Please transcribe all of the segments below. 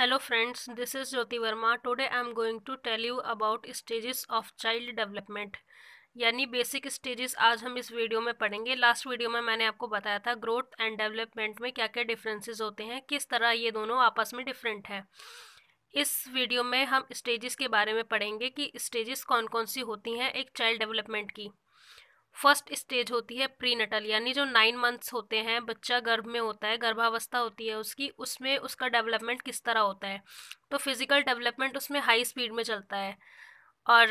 hello friends this is Jyoti Verma today I am going to tell you about stages of child development यानी basic stages आज हम इस video में पढ़ेंगे last video में मैंने आपको बताया था ग्रोथ एंड डेवलपमेंट में क्या क्या डिफरेंसेस होते हैं किस तरह ये दोनों आपस में डिफरेंट हैं इस वीडियो में हम स्टेजेस के बारे में पढ़ेंगे कि स्टेजेस कौन कौन सी होती हैं एक चाइल्ड डेवलपमेंट की फर्स्ट स्टेज होती है प्रीनेटल यानी जो नाइन मंथ्स होते हैं बच्चा गर्भ में होता है गर्भावस्था होती है उसकी उसमें उसका डेवलपमेंट किस तरह होता है तो फिज़िकल डेवलपमेंट उसमें हाई स्पीड में चलता है और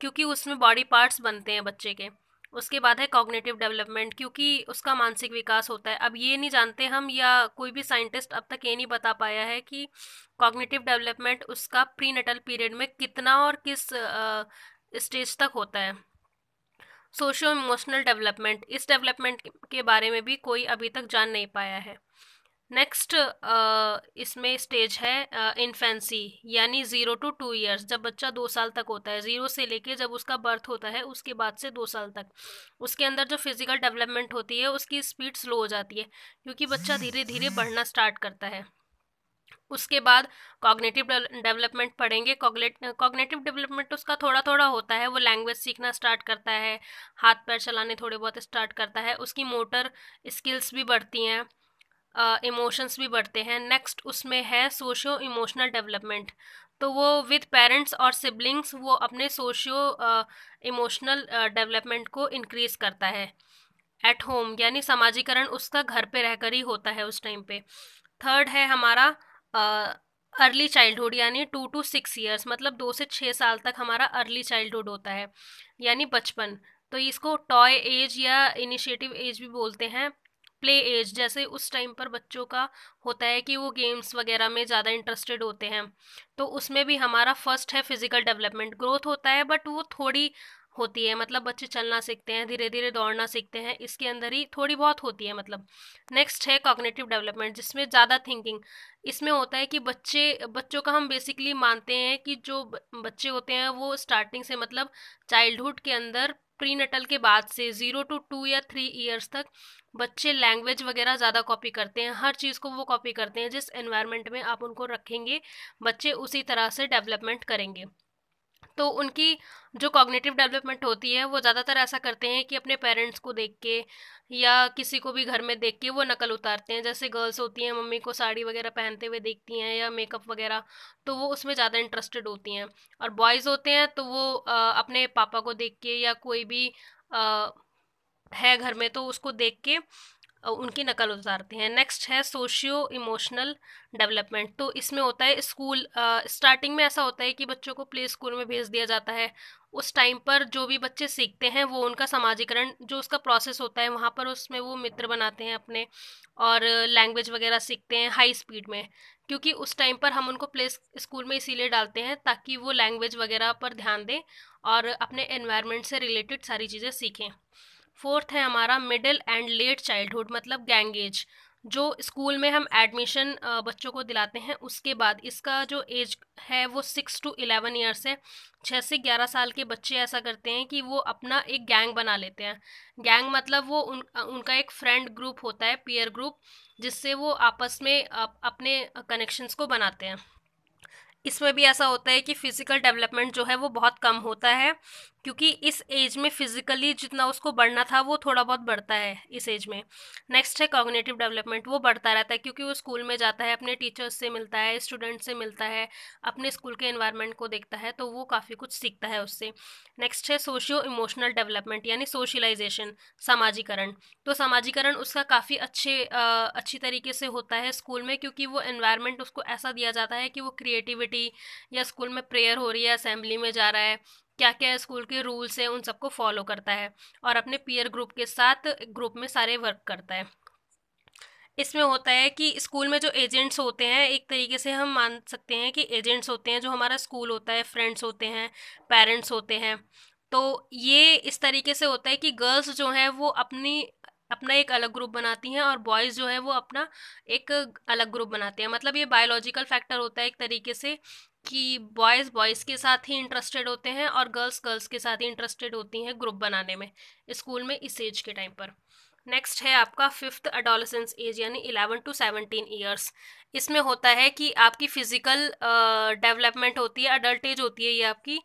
क्योंकि उसमें बॉडी पार्ट्स बनते हैं बच्चे के उसके बाद है कॉग्नेटिव डेवलपमेंट क्योंकि उसका मानसिक विकास होता है अब ये नहीं जानते हम या कोई भी साइंटिस्ट अब तक ये नहीं बता पाया है कि कॉग्नेटिव डेवलपमेंट उसका प्रीनेटल पीरियड में कितना और किस स्टेज तक होता है सोशो इमोशनल डेवलपमेंट इस डेवलपमेंट के बारे में भी कोई अभी तक जान नहीं पाया है नेक्स्ट इसमें स्टेज है इन्फेंसी यानी ज़ीरो टू टू इयर्स जब बच्चा दो साल तक होता है ज़ीरो से लेके जब उसका बर्थ होता है उसके बाद से दो साल तक उसके अंदर जो फिज़िकल डेवलपमेंट होती है उसकी स्पीड स्लो हो जाती है क्योंकि बच्चा धीरे धीरे बढ़ना स्टार्ट करता है उसके बाद कॉग्नेटिव डेवलपमेंट पढ़ेंगे कॉग्नेटिव डेवलपमेंट उसका थोड़ा थोड़ा होता है वो लैंग्वेज सीखना स्टार्ट करता है हाथ पैर चलाने थोड़े बहुत स्टार्ट करता है उसकी मोटर स्किल्स भी बढ़ती हैं इमोशंस uh, भी बढ़ते हैं नेक्स्ट उसमें है सोशियो इमोशनल डेवलपमेंट तो वो विद पेरेंट्स और सिबलिंग्स वो अपने सोशियो इमोशनल डेवलपमेंट को इनक्रीज़ करता है एट होम यानी समाजीकरण उसका घर पे रहकर ही होता है उस टाइम पे थर्ड है हमारा अर्ली चाइल्डहुड यानी टू टू सिक्स ईयर्स मतलब दो से छः साल तक हमारा अर्ली चाइल्डहुड होता है यानी बचपन तो इसको टॉय एज या इनिशिएटिव एज भी बोलते हैं प्ले एज जैसे उस टाइम पर बच्चों का होता है कि वो गेम्स वगैरह में ज़्यादा इंटरेस्टेड होते हैं तो उसमें भी हमारा फर्स्ट है फिज़िकल डेवलपमेंट ग्रोथ होता है बट वो थोड़ी होती है मतलब बच्चे चलना सीखते हैं धीरे धीरे दौड़ना सीखते हैं इसके अंदर ही थोड़ी बहुत होती है मतलब नेक्स्ट है कॉग्नेटिव डेवलपमेंट जिसमें ज़्यादा थिंकिंग इसमें होता है कि बच्चे बच्चों का हम बेसिकली मानते हैं कि जो बच्चे होते हैं वो स्टार्टिंग से मतलब चाइल्डहुड के अंदर प्रीनेटल के बाद से ज़ीरो टू टू या थ्री ईयर्स तक बच्चे लैंग्वेज वगैरह ज़्यादा कॉपी करते हैं हर चीज़ को वो कॉपी करते हैं जिस एनवायरनमेंट में आप उनको रखेंगे बच्चे उसी तरह से डेवलपमेंट करेंगे तो उनकी जो कॉग्निटिव डेवलपमेंट होती है वो ज़्यादातर ऐसा करते हैं कि अपने पेरेंट्स को देख के या किसी को भी घर में देख के वो नकल उतारते हैं जैसे गर्ल्स होती हैं मम्मी को साड़ी वगैरह पहनते हुए देखती हैं या मेकअप वगैरह तो वो उसमें ज़्यादा इंटरेस्टेड होती हैं और बॉयज़ होते हैं तो वो अपने पापा को देख के या कोई भी है घर में तो उसको देख के उनकी नकल उतारते हैं नेक्स्ट है सोशियो इमोशनल डेवलपमेंट तो इसमें होता है स्कूल स्टार्टिंग में ऐसा होता है कि बच्चों को प्ले स्कूल में भेज दिया जाता है उस टाइम पर जो भी बच्चे सीखते हैं वो उनका समाजीकरण जो उसका प्रोसेस होता है वहाँ पर उसमें वो मित्र बनाते हैं अपने और लैंग्वेज वगैरह सीखते हैं हाई स्पीड में क्योंकि उस टाइम पर हम उनको प्ले स्कूल में इसीलिए डालते हैं ताकि वो लैंग्वेज वगैरह पर ध्यान दें और अपने एनवायरनमेंट से रिलेटेड सारी चीज़ें सीखें फोर्थ है हमारा मिडिल एंड लेट चाइल्डहुड मतलब गैंगेज जो स्कूल में हम एडमिशन बच्चों को दिलाते हैं उसके बाद इसका जो एज है वो सिक्स टू इलेवन ईयर्स है छः से ग्यारह साल के बच्चे ऐसा करते हैं कि वो अपना एक गैंग बना लेते हैं गैंग मतलब वो उन उनका एक फ्रेंड ग्रुप होता है पीयर ग्रुप जिससे वो आपस में अप, अपने कनेक्शंस को बनाते हैं इसमें भी ऐसा होता है कि फ़िज़िकल डेवलपमेंट जो है वो बहुत कम होता है क्योंकि इस एज में फिजिकली जितना उसको बढ़ना था वो थोड़ा बहुत बढ़ता है इस एज में नेक्स्ट है कॉग्नेटिव डेवलपमेंट वो बढ़ता रहता है क्योंकि वो स्कूल में जाता है अपने टीचर्स से मिलता है स्टूडेंट से मिलता है अपने स्कूल के इन्वायरमेंट को देखता है तो वो काफ़ी कुछ सीखता है उससे नेक्स्ट है सोशियो इमोशनल डेवलपमेंट यानी सोशलाइजेशन सामाजिकरण तो सामाजिकरण उसका काफ़ी अच्छे अच्छी तरीके से होता है स्कूल में क्योंकि वो इन्वायरमेंट उसको ऐसा दिया जाता है कि वो क्रिएटिविटी या स्कूल में प्रेयर हो रही है असेंबली में जा रहा है क्या क्या स्कूल के रूल्स हैं उन सबको फॉलो करता है और अपने पीयर ग्रुप के साथ ग्रुप में सारे वर्क करता है इसमें होता है कि स्कूल में जो एजेंट्स होते हैं एक तरीके से हम मान सकते हैं कि एजेंट्स होते हैं जो हमारा स्कूल होता है फ्रेंड्स होते हैं पेरेंट्स होते हैं तो ये इस तरीके से होता है कि गर्ल्स जो हैं वो अपनी अपना एक अलग ग्रुप बनाती हैं और बॉयज़ जो है वो अपना एक अलग ग्रुप बनाते हैं मतलब ये बायोलॉजिकल फैक्टर होता है एक तरीके से कि बॉयज़ बॉयज़ के साथ ही इंटरेस्टेड होते हैं और गर्ल्स गर्ल्स के साथ ही इंटरेस्टेड होती हैं ग्रुप बनाने में स्कूल में इस एज के टाइम पर नेक्स्ट है आपका फिफ्थ अडोलसेंस एज यानी इलेवन टू सेवनटीन ईयर्स इसमें होता है कि आपकी फ़िज़िकल डेवलपमेंट uh, होती है अडल्ट एज होती है ये आपकी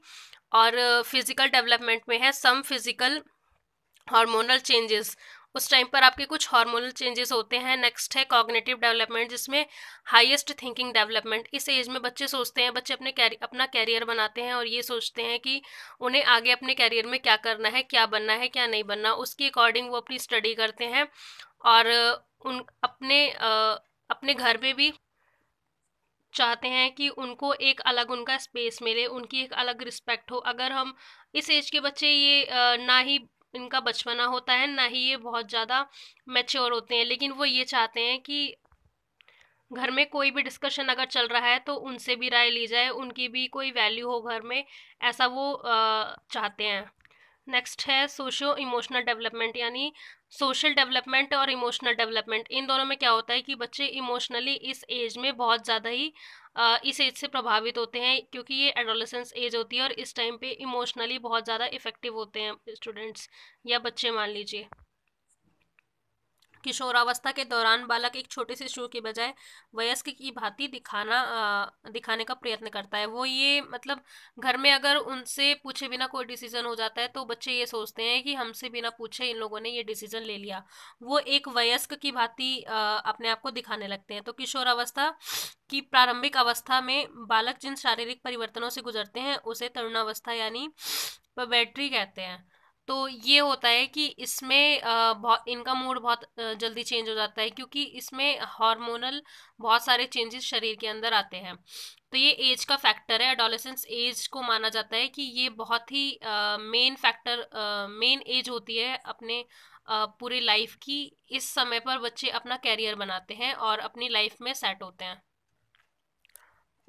और फिज़िकल uh, डेवलपमेंट में है सम फिज़िकल हार्मोनल चेंजेस उस टाइम पर आपके कुछ हार्मोनल चेंजेस होते हैं नेक्स्ट है कॉग्नेटिव डेवलपमेंट जिसमें हाईएस्ट थिंकिंग डेवलपमेंट इस एज में बच्चे सोचते हैं बच्चे अपने कैरियर अपना कैरियर बनाते हैं और ये सोचते हैं कि उन्हें आगे अपने कैरियर में क्या करना है क्या बनना है क्या नहीं बनना उसके अकॉर्डिंग वो अपनी स्टडी करते हैं और उन अपने अपने घर में भी चाहते हैं कि उनको एक अलग उनका स्पेस मिले उनकी एक अलग रिस्पेक्ट हो अगर हम इस एज के बच्चे ये ना ही इनका बचपना होता है ना ही ये बहुत ज़्यादा मैच्योर होते हैं लेकिन वो ये चाहते हैं कि घर में कोई भी डिस्कशन अगर चल रहा है तो उनसे भी राय ली जाए उनकी भी कोई वैल्यू हो घर में ऐसा वो चाहते हैं नेक्स्ट है सोशियो इमोशनल डेवलपमेंट यानी सोशल डेवलपमेंट और इमोशनल डेवलपमेंट इन दोनों में क्या होता है कि बच्चे इमोशनली इस एज में बहुत ज़्यादा ही इस एज से प्रभावित होते हैं क्योंकि ये एडोलेसेंस एज होती है और इस टाइम पे इमोशनली बहुत ज़्यादा इफेक्टिव होते हैं स्टूडेंट्स या बच्चे मान लीजिए किशोरावस्था के दौरान बालक एक छोटे से शिशु के बजाय वयस्क की भांति दिखाना दिखाने का प्रयत्न करता है वो ये मतलब घर में अगर उनसे पूछे बिना कोई डिसीजन हो जाता है तो बच्चे ये सोचते हैं कि हमसे बिना पूछे इन लोगों ने ये डिसीजन ले लिया वो एक वयस्क की भांति अपने आप को दिखाने लगते हैं तो किशोरावस्था की प्रारंभिक अवस्था में बालक जिन शारीरिक परिवर्तनों से गुजरते हैं उसे तरुणावस्था यानी पबेट्री कहते हैं तो ये होता है कि इसमें बहुत इनका मूड बहुत जल्दी चेंज हो जाता है क्योंकि इसमें हार्मोनल बहुत सारे चेंजेस शरीर के अंदर आते हैं तो ये एज का फैक्टर है एडोलेसेंस एज को माना जाता है कि ये बहुत ही मेन फैक्टर मेन एज होती है अपने पूरे पूरी लाइफ की इस समय पर बच्चे अपना कैरियर बनाते हैं और अपनी लाइफ में सेट होते हैं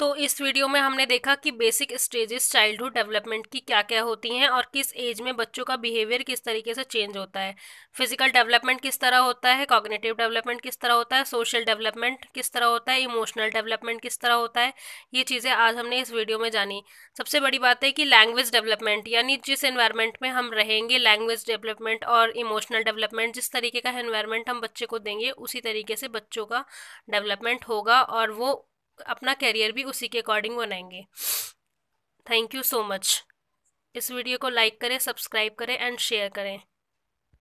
तो इस वीडियो में हमने देखा कि बेसिक स्टेजेस चाइल्डहुड डेवलपमेंट की क्या क्या होती हैं और किस एज में बच्चों का बिहेवियर किस तरीके से चेंज होता है फिजिकल डेवलपमेंट किस तरह होता है कॉग्नेटिव डेवलपमेंट किस तरह होता है सोशल डेवलपमेंट किस तरह होता है इमोशनल डेवलपमेंट किस तरह होता है ये चीज़ें आज हमने इस वीडियो में जानी सबसे बड़ी बात है कि लैंग्वेज डेवलपमेंट यानी जिस इन्वायरमेंट में हम रहेंगे लैंग्वेज डेवलपमेंट और इमोशनल डेवलपमेंट जिस तरीके का इन्वायरमेंट हम बच्चे को देंगे उसी तरीके से बच्चों का डेवलपमेंट होगा और वो अपना करियर भी उसी के अकॉर्डिंग बनाएंगे थैंक यू सो मच इस वीडियो को लाइक करें सब्सक्राइब करें एंड शेयर करें